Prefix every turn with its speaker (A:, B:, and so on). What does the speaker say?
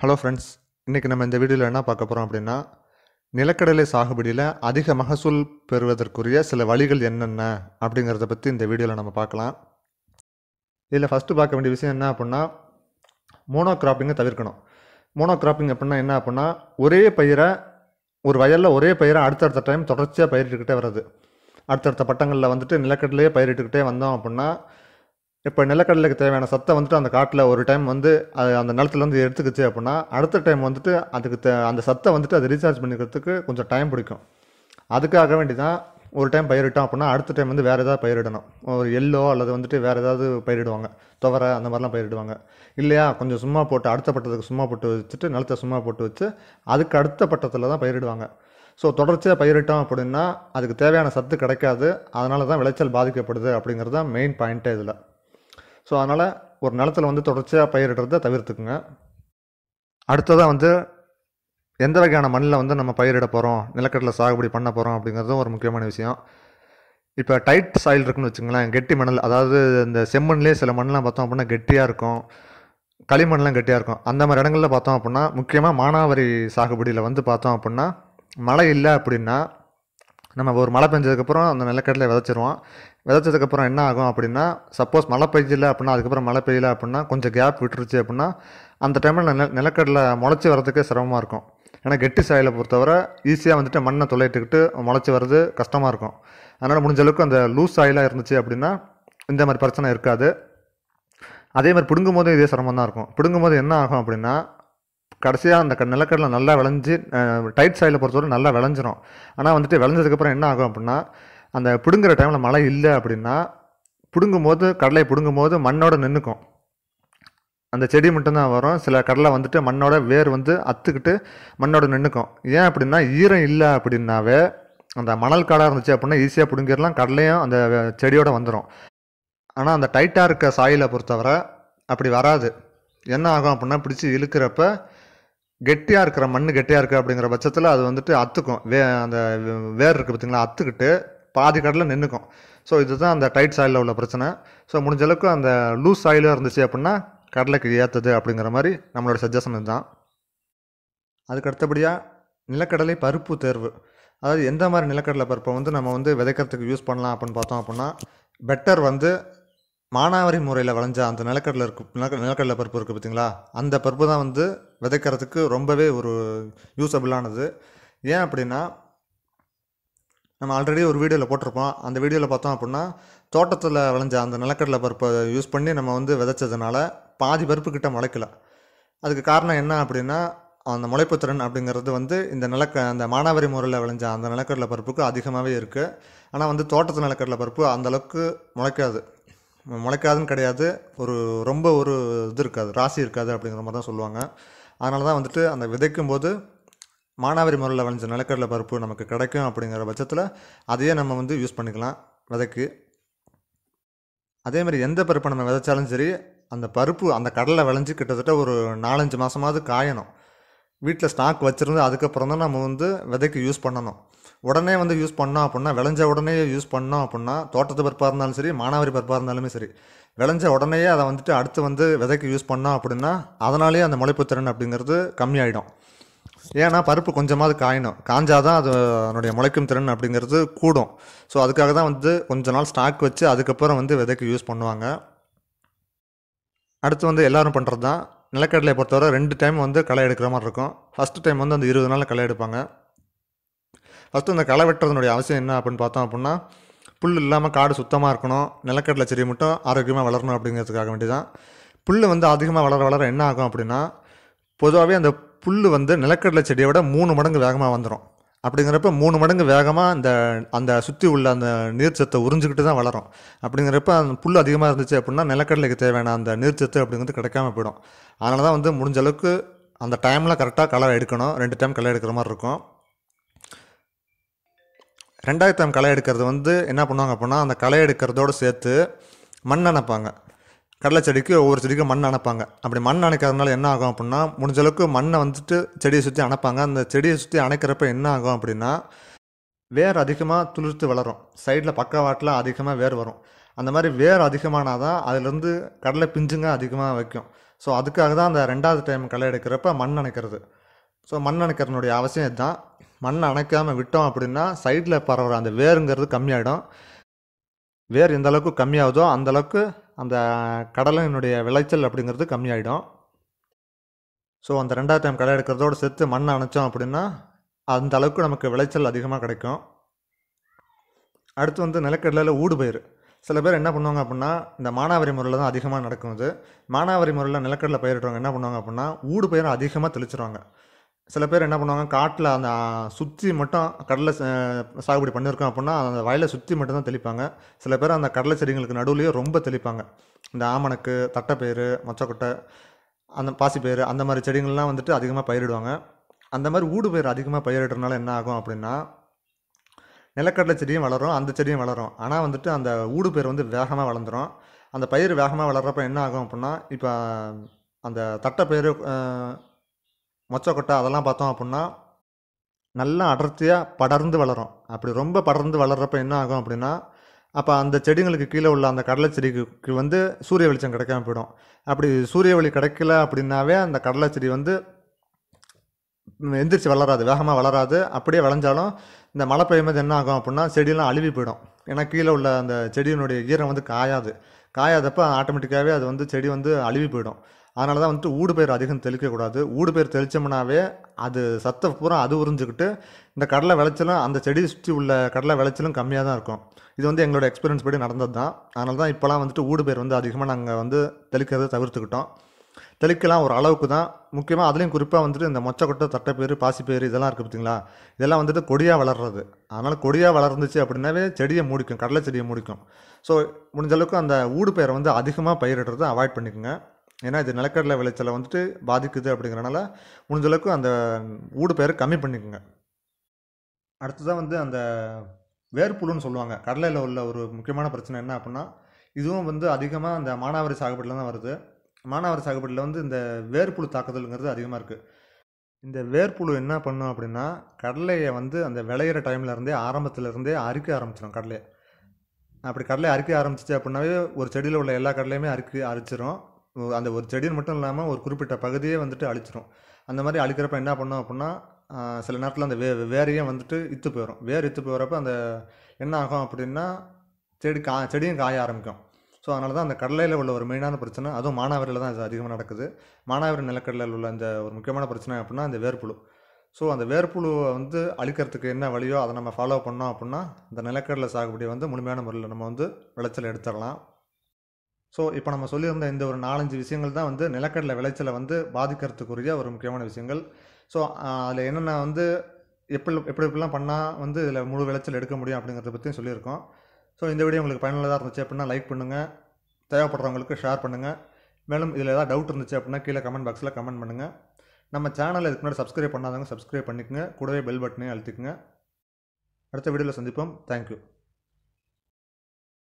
A: hello friends இன்றைக்கி நம்ம இந்த வீடியோவில் என்ன பார்க்க போகிறோம் அப்படின்னா நிலக்கடலை சாகுபடியில் அதிக மகசூல் பெறுவதற்குரிய சில வழிகள் என்னென்ன அப்படிங்கிறத பற்றி இந்த வீடியோவில் நம்ம பார்க்கலாம் இதில் ஃபஸ்ட்டு பார்க்க வேண்டிய விஷயம் என்ன அப்படின்னா மோனோ கிராப்பிங்கை தவிர்க்கணும் மோனோ கிராப்பிங் அப்படின்னா என்ன அப்படின்னா ஒரே பயிரை ஒரு வயலில் ஒரே பயிரை அடுத்தடுத்த டைம் தொடர்ச்சியாக பயிரிட்டுக்கிட்டே வருது அடுத்தடுத்த பட்டங்களில் வந்துட்டு நிலக்கடலையே பயிரிட்டுக்கிட்டே வந்தோம் அப்படின்னா இப்போ நிலக்கடலுக்கு தேவையான சத்தை வந்துட்டு அந்த காட்டில் ஒரு டைம் வந்து அது அந்த நிலத்துலேருந்து எடுத்துக்கிச்சு அப்படின்னா அடுத்த டைம் வந்துட்டு அதுக்கு தே அந்த சத்தை வந்துட்டு அது ரீசார்ஜ் பண்ணிக்கிறதுக்கு கொஞ்சம் டைம் பிடிக்கும் அதுக்காக வேண்டி தான் ஒரு டைம் பயிரிட்டோம் அப்படின்னா அடுத்த டைம் வந்து வேறு ஏதாவது பயிரிடணும் ஒரு எல்லோ அல்லது வந்துட்டு வேறு ஏதாவது பயிரிடுவாங்க துவரை அந்த மாதிரிலாம் பயிரிடுவாங்க இல்லையா கொஞ்சம் சும்மா போட்டு அடுத்த பட்டத்துக்கு சும்மா போட்டு வச்சுட்டு நிலத்தை சும்மா போட்டு வச்சு அதுக்கு அடுத்த பட்டத்தில் தான் பயிரிடுவாங்க ஸோ தொடர்ச்சியாக பயிரிட்டோம் அப்படின்னா அதுக்கு தேவையான சத்து கிடைக்காது அதனால தான் விளைச்சல் பாதிக்கப்படுது அப்படிங்கிறது தான் மெயின் பாயிண்ட்டே இதில் ஸோ அதனால் ஒரு நிலத்தில் வந்து தொடர்ச்சியாக பயிரிடுறதை தவிர்த்துக்குங்க அடுத்ததாக வந்து எந்த வகையான மண்ணில் வந்து நம்ம பயிரிட போகிறோம் நிலக்கடலை சாகுபடி பண்ண போகிறோம் அப்படிங்கிறதும் ஒரு முக்கியமான விஷயம் இப்போ டைட் சாயில் இருக்குன்னு வச்சுங்களேன் கெட்டி மணல் அதாவது இந்த செம்மண்லேயே சில மண்ணெலாம் பார்த்தோம் அப்படின்னா கெட்டியாக இருக்கும் களிமண்லாம் கெட்டியாக இருக்கும் அந்த மாதிரி இடங்களில் பார்த்தோம் அப்படின்னா முக்கியமாக மானாவாரி சாகுபடியில் வந்து பார்த்தோம் அப்படின்னா மழை இல்லை அப்படின்னா நம்ம ஒரு மழை பெஞ்சதுக்கப்புறம் அந்த நிலக்கடலை விதைச்சிருவோம் விதைச்சதுக்கப்புறம் என்ன ஆகும் அப்படின்னா சப்போஸ் மழை பெய்யல அப்படின்னா அதுக்கப்புறம் மழை பெய்யல அப்படின்னா கொஞ்சம் கேப் விட்டுருச்சு அப்படின்னா அந்த டைமில் நில நிலக்கடலை முளைச்சி வரதுக்கு சிரமமாக இருக்கும் ஏன்னா கெட்டி சாயலை பொறுத்தவரை ஈஸியாக வந்துட்டு மண்ணை தொலைட்டுக்கிட்டு முளைச்சி வர்றது கஷ்டமாக இருக்கும் அதனால் முடிஞ்ச அளவுக்கு அந்த லூஸ் சாயிலாக இருந்துச்சு அப்படின்னா இந்த மாதிரி பிரச்சனை இருக்காது அதே மாதிரி பிடுங்கும் போதும் இதே சிரமம் தான் இருக்கும் பிடுங்கும் போது என்ன ஆகும் அப்படின்னா கடைசியாக அந்த நிலக்கடலை நல்லா விளைஞ்சி டைட் சாயில் பொறுத்தவரை நல்லா விளைஞ்சிரும் ஆனால் வந்துட்டு விளைஞ்சதுக்கப்புறம் என்ன ஆகும் அப்படின்னா அந்த பிடுங்குற டைமில் மழை இல்லை அப்படின்னா பிடுங்கும் போது கடலை பிடுங்கும் போது மண்ணோடு நின்றுக்கும் அந்த செடி மட்டும்தான் வரும் சில கடலை வந்துட்டு மண்ணோட வேர் வந்து அத்துக்கிட்டு மண்ணோட நின்றுக்கும் ஏன் அப்படின்னா ஈரம் இல்லை அப்படின்னாவே அந்த மணல் காடாக இருந்துச்சு அப்படின்னா ஈஸியாக பிடுங்கிடலாம் கடலையும் அந்த செடியோடு வந்துடும் ஆனால் அந்த டைட்டாக இருக்க சாயிலை பொறுத்தவரை அப்படி வராது என்ன ஆகும் அப்படின்னா பிடிச்சி இழுக்கிறப்ப கெட்டியாக இருக்கிற மண் கெட்டியாக இருக்குது அப்படிங்கிற பட்சத்தில் அது வந்துட்டு அத்துக்கும் வே அந்த வேர் இருக்குது பார்த்தீங்களா அத்துக்கிட்டு பாதி கடலில் நின்றுக்கும் ஸோ இதுதான் அந்த டைட் சாயிலில் உள்ள பிரச்சனை ஸோ முடிஞ்ச அளவுக்கு அந்த லூஸ் சாயிலாக இருந்துச்சு அப்படின்னா கடலைக்கு ஏற்றுது அப்படிங்கிற மாதிரி நம்மளோட சஜஷன் இதுதான் அதுக்கு அடுத்தபடியாக நிலக்கடலை பருப்பு தேர்வு அதாவது எந்த மாதிரி நிலக்கடலை பருப்பை வந்து நம்ம வந்து விதைக்கிறதுக்கு யூஸ் பண்ணலாம் அப்படின்னு பார்த்தோம் அப்படின்னா பெட்டர் வந்து மானாவரி முறையில் விளைஞ்ச அந்த நிலக்கடலை இருக்கு நிலக்க நிலக்கடலை பருப்பு இருக்குது பார்த்தீங்களா அந்த பருப்பு தான் வந்து விதைக்கிறதுக்கு ரொம்பவே ஒரு யூஸபுளானது ஏன் அப்படின்னா நம்ம ஆல்ரெடி ஒரு வீடியோவில் போட்டிருப்போம் அந்த வீடியோவில் பார்த்தோம் அப்படின்னா தோட்டத்தில் விளைஞ்ச அந்த நிலக்கடலை பருப்பை யூஸ் பண்ணி நம்ம வந்து விதைச்சதுனால பாதி பருப்பு கிட்ட முளைக்கல அதுக்கு காரணம் என்ன அப்படின்னா அந்த முளைப்பு திறன் அப்படிங்கிறது வந்து இந்த நிலக்க அந்த மானாவரி முறையில் விளைஞ்ச அந்த நிலக்கடலை பருப்புக்கு அதிகமாகவே இருக்குது ஆனால் வந்து தோட்டத்து நிலக்கடலை பருப்பு அந்தளவுக்கு முளைக்காது முளைக்காதுன்னு கிடையாது ஒரு ரொம்ப ஒரு இது இருக்காது ராசி இருக்காது அப்படிங்கிற மாதிரி தான் சொல்லுவாங்க அதனால தான் வந்துட்டு அந்த விதைக்கும் போது மானாவாரி முறையில் விளைஞ்ச நிலக்கடலை பருப்பு நமக்கு கிடைக்கும் அப்படிங்கிற பட்சத்தில் அதையே நம்ம வந்து யூஸ் பண்ணிக்கலாம் விதைக்கு அதேமாதிரி எந்த பருப்பை நம்ம விதைச்சாலும் சரி அந்த பருப்பு அந்த கடலை விளைஞ்சு கிட்டத்தட்ட ஒரு நாலஞ்சு மாதமாவது காயணும் வீட்டில் ஸ்டாக் வச்சுருந்து அதுக்கப்புறம் தான் நம்ம வந்து விதைக்கு யூஸ் பண்ணணும் உடனே வந்து யூஸ் பண்ணோம் அப்படின்னா விளைஞ்ச உடனே யூஸ் பண்ணோம் அப்படின்னா தோட்டத்து பருப்பாக இருந்தாலும் சரி மானாவரி பருப்பாக இருந்தாலுமே சரி விளைஞ்ச உடனே அதை வந்துட்டு அடுத்து வந்து விதைக்கு யூஸ் பண்ணோம் அப்படின்னா அதனாலேயே அந்த முளைப்பு திறன் அப்படிங்கிறது கம்மியாயிடும் ஏன்னா பருப்பு கொஞ்சமாவது காயணும் காஞ்சாதான் அது அதனுடைய முளைக்கும் திறன் அப்படிங்கிறது கூடும் ஸோ அதுக்காக தான் வந்து கொஞ்ச நாள் ஸ்டாக் வச்சு அதுக்கப்புறம் வந்து விதைக்கு யூஸ் பண்ணுவாங்க அடுத்து வந்து எல்லோரும் பண்ணுறது தான் நிலக்கடலையை பொறுத்தவரை ரெண்டு டைம் வந்து களை எடுக்கிற மாதிரி இருக்கும் ஃபஸ்ட்டு டைம் வந்து அந்த இருபது நாள் களை எடுப்பாங்க ஃபஸ்ட்டு இந்த களை வெட்டுறதுனுடைய அவசியம் என்ன அப்படின்னு பார்த்தோம் அப்படின்னா புல் இல்லாமல் காடு சுத்தமாக இருக்கணும் நிலக்கடலை செடி மட்டும் ஆரோக்கியமாக வளரணும் அப்படிங்கிறதுக்காக வேண்டி தான் புல் வந்து அதிகமாக வளர வளர என்ன ஆகும் அப்படின்னா பொதுவாகவே அந்த புல் வந்து நிலக்கடலை செடியை விட மூணு மடங்கு வேகமாக வந்துடும் அப்படிங்கிறப்ப மூணு மடங்கு வேகமாக அந்த அந்த சுற்றி உள்ள அந்த நீர்ச்சத்தை உறிஞ்சிக்கிட்டு தான் வளரும் அப்படிங்கிறப்ப அந்த புல் அதிகமாக இருந்துச்சு அப்படின்னா நிலக்கடலைக்கு தேவையான அந்த நீர்ச்சத்து அப்படிங்கிறது கிடைக்காம போயிடும் அதனால தான் வந்து முடிஞ்ச அளவுக்கு அந்த டைமில் கரெக்டாக களை எடுக்கணும் ரெண்டு டைம் களை எடுக்கிற மாதிரி இருக்கும் ரெண்டாயிரத்தி டைம் களை எடுக்கிறது வந்து என்ன பண்ணுவாங்க அப்படின்னா அந்த களை எடுக்கிறதோடு சேர்த்து மண் அணைப்பாங்க கடலை செடிக்கு ஒவ்வொரு செடிக்கும் மண் அணைப்பாங்க அப்படி மண் அணைக்கிறதுனால என்ன ஆகும் அப்படின்னா முடிஞ்சளவுக்கு மண்ணை வந்துட்டு செடியை சுற்றி அணைப்பாங்க அந்த செடியை சுற்றி அணைக்கிறப்ப என்ன ஆகும் அப்படின்னா வேர் அதிகமாக துளிர்த்து வளரும் சைடில் பக்கவாட்டில் அதிகமாக வேர் வரும் அந்த மாதிரி வேர் அதிகமானால் தான் அதுலேருந்து கடலை பிஞ்சுங்க அதிகமாக வைக்கும் ஸோ அதுக்காக தான் அந்த ரெண்டாவது டைம் களை எடுக்கிறப்ப மண் அணைக்கிறது ஸோ மண் அணைக்கிறனுடைய அவசியம் இதுதான் மண் அணைக்காமல் விட்டோம் அப்படின்னா சைடில் பரவுற அந்த வேருங்கிறது கம்மியாகிடும் வேர் எந்த அளவுக்கு கம்மியாகுதோ அந்தளவுக்கு அந்த கடலினுடைய விளைச்சல் அப்படிங்கிறது கம்மியாயிடும் ஸோ அந்த ரெண்டாவது டைம் களை எடுக்கிறதோடு சேர்த்து மண் அணைச்சோம் அப்படின்னா அந்த அளவுக்கு நமக்கு விளைச்சல் அதிகமாக கிடைக்கும் அடுத்து வந்து நிலக்கடலையில் ஊடுபயிர் சில பேர் என்ன பண்ணுவாங்க அப்படின்னா இந்த மானாவரி முறையில் தான் அதிகமாக நடக்கும் இது மானாவரி முறையில் நிலக்கடலை பயிரிடுறவங்க என்ன பண்ணுவாங்க அப்படின்னா ஊடு பயிரை அதிகமாக தெளிச்சிருவாங்க சில பேர் என்ன பண்ணுவாங்க காட்டில் அந்த சுற்றி மட்டும் கடலை சாகுபடி பண்ணியிருக்கோம் அப்படின்னா அந்த வயலை சுற்றி மட்டும் தான் தெளிப்பாங்க சில பேர் அந்த கடலை செடிங்களுக்கு நடுவுலேயே ரொம்ப தெளிப்பாங்க இந்த ஆமணக்கு தட்டைப்பயிறு மொச்சக்கொட்டை அந்த பாசிப்பயிறு அந்த மாதிரி செடிங்கள்லாம் வந்துட்டு அதிகமாக பயிரிடுவாங்க அந்த மாதிரி ஊடு பயிர் அதிகமாக பயிரிடுறதுனால என்ன ஆகும் அப்படின்னா நிலக்கடலை செடியும் வளரும் அந்த செடியும் வளரும் ஆனால் வந்துட்டு அந்த ஊடு பயிர் வந்து வேகமாக வளர்ந்துடும் அந்த பயிர் வேகமாக வளர்கிறப்ப என்ன ஆகும் அப்படின்னா இப்போ அந்த தட்டைப்பயிறு மொச்சக்கொட்டை அதெல்லாம் பார்த்தோம் அப்படின்னா நல்லா அடர்த்தியாக படர்ந்து வளரும் அப்படி ரொம்ப படர்ந்து வளர்கிறப்ப என்ன ஆகும் அப்படின்னா அப்போ அந்த செடிங்களுக்கு கீழே உள்ள அந்த கடலை செடிக்கு வந்து சூரிய வெளிச்சம் கிடைக்காம போயிடும் அப்படி சூரிய ஒளி கிடைக்கல அப்படின்னாவே அந்த கடலை செடி வந்து எந்திரிச்சு வளராது வேகமாக வளராது அப்படியே விளைஞ்சாலும் இந்த மழை பெய்யும்போது என்ன ஆகும் அப்படின்னா செடியெல்லாம் அழுவி போயிடும் ஏன்னா கீழே உள்ள அந்த செடியினுடைய ஈரம் வந்து காயாது காயாதப்போ ஆட்டோமேட்டிக்காகவே அது வந்து செடி வந்து அழுவி போயிடும் அதனால தான் வந்துட்டு ஊடு பயிர் அதிகம் தெளிக்கக்கூடாது ஊடு பயிர் தெளித்தோம்னாவே அது சத்தை பூரா அது உறிஞ்சிக்கிட்டு இந்த கடலை விளைச்சலும் அந்த செடி சுற்றி உள்ள கடலை விளைச்சலும் கம்மியாக தான் இருக்கும் இது வந்து எங்களோட எக்ஸ்பீரியன்ஸ் படி நடந்தது தான் அதனால தான் இப்போலாம் வந்துட்டு ஊடு பயிர் வந்து அதிகமாக நாங்கள் வந்து தெளிக்கிறத தவிர்த்துக்கிட்டோம் தெளிக்கலாம் ஒரு அளவுக்கு தான் முக்கியமாக அதுலேயும் குறிப்பாக வந்துட்டு இந்த மொச்சக்கொட்டை தட்டைப்பேர் பாசிப்பேர் இதெல்லாம் இருக்குது பார்த்திங்களா இதெல்லாம் வந்துட்டு கொடியாக வளர்றது அதனால் கொடியாக வளர்ந்துச்சு அப்படின்னாவே செடியை மூடிக்கும் கடலை செடியை மூடிக்கும் ஸோ முடிஞ்ச அளவுக்கு அந்த ஊடு பயிரை வந்து அதிகமாக பயிரிடுறதை அவாய்ட் பண்ணிக்கோங்க ஏன்னா இது நிலக்கடலை விளைச்சலை வந்துட்டு பாதிக்குது அப்படிங்கிறனால முடிஞ்சளவுக்கு அந்த ஊடு பயிர் கம்மி பண்ணிக்கோங்க அடுத்ததான் வந்து அந்த வேர்புழுன்னு சொல்லுவாங்க கடலையில் உள்ள ஒரு முக்கியமான பிரச்சனை என்ன அப்படின்னா இதுவும் வந்து அதிகமாக அந்த மானாவாரி சாகுபடியில் தான் வருது மானாவாரி சாகுபடியில் வந்து இந்த வேர்புழு தாக்குதலுங்கிறது அதிகமாக இருக்குது இந்த வேர்புழு என்ன பண்ணும் அப்படின்னா கடலையை வந்து அந்த விளையிற டைம்லேருந்தே ஆரம்பத்துலேருந்தே அரிக்க ஆரம்பிச்சிடும் கடலையை அப்படி கடலை அரிக்க ஆரம்பிச்சிச்சு அப்படின்னாவே ஒரு செடியில் உள்ள எல்லா கடலையுமே அரிக்க அரிச்சிரும் அந்த ஒரு செடின்னு மட்டும் இல்லாமல் ஒரு குறிப்பிட்ட பகுதியே வந்துட்டு அழிச்சிரும் அந்த மாதிரி அழிக்கிறப்ப என்ன பண்ணோம் அப்படின்னா சில நேரத்தில் அந்த வே வேரையும் வந்துட்டு இத்து போயிடும் வேர் இத்து போகிறப்ப அந்த என்ன ஆகும் அப்படின்னா செடி கா செடியும் காய ஆரம்பிக்கும் ஸோ அதனால தான் அந்த கடலையில் உள்ள ஒரு மெயினான பிரச்சனை அதுவும் மானாவரியில் தான் அது அதிகமாக நடக்குது மானாவரி நிலக்கடலில் உள்ள அந்த ஒரு முக்கியமான பிரச்சனை அப்படின்னா அந்த வேர்ப்புழு ஸோ அந்த வேர்ப்புழுவை வந்து அழிக்கிறதுக்கு என்ன வழியோ அதை நம்ம ஃபாலோ பண்ணோம் அப்படின்னா இந்த நிலக்கடலை சாகுபடியை வந்து முழுமையான முறையில் நம்ம வந்து விளைச்சல் எடுத்துடலாம் ஸோ இப்போ நம்ம சொல்லியிருந்த இந்த ஒரு நாலஞ்சு விஷயங்கள் தான் வந்து நிலக்கடலை விளைச்சலை வந்து பாதிக்கிறதுக்குரிய ஒரு முக்கியமான விஷயங்கள் ஸோ அதில் என்னென்ன வந்து எப்படி எப்படி எப்படிலாம் பண்ணால் வந்து இதில் முழு விளைச்சல் எடுக்க முடியும் அப்படிங்கிறத பற்றியும் சொல்லியிருக்கோம் ஸோ இந்த வீடியோ உங்களுக்கு பயனுள்ளதாக இருந்துச்சு அப்படின்னா லைக் பண்ணுங்கள் தேவைப்படுறவங்களுக்கு ஷேர் பண்ணுங்கள் மேலும் இதில் ஏதாவது டவுட் இருந்துச்சு அப்படின்னா கீழே கமெண்ட் பாக்ஸில் கமெண்ட் பண்ணுங்கள் நம்ம சேனலை இதுக்கு முன்னாடி சப்ஸ்கிரைப் பண்ணாதவங்க சப்ஸ்கிரைப் பண்ணிக்கோங்க கூடவே பெல் பட்டனையும் அழுத்திக்கோங்க அடுத்த வீடியோவில் சந்திப்போம் தேங்க்யூ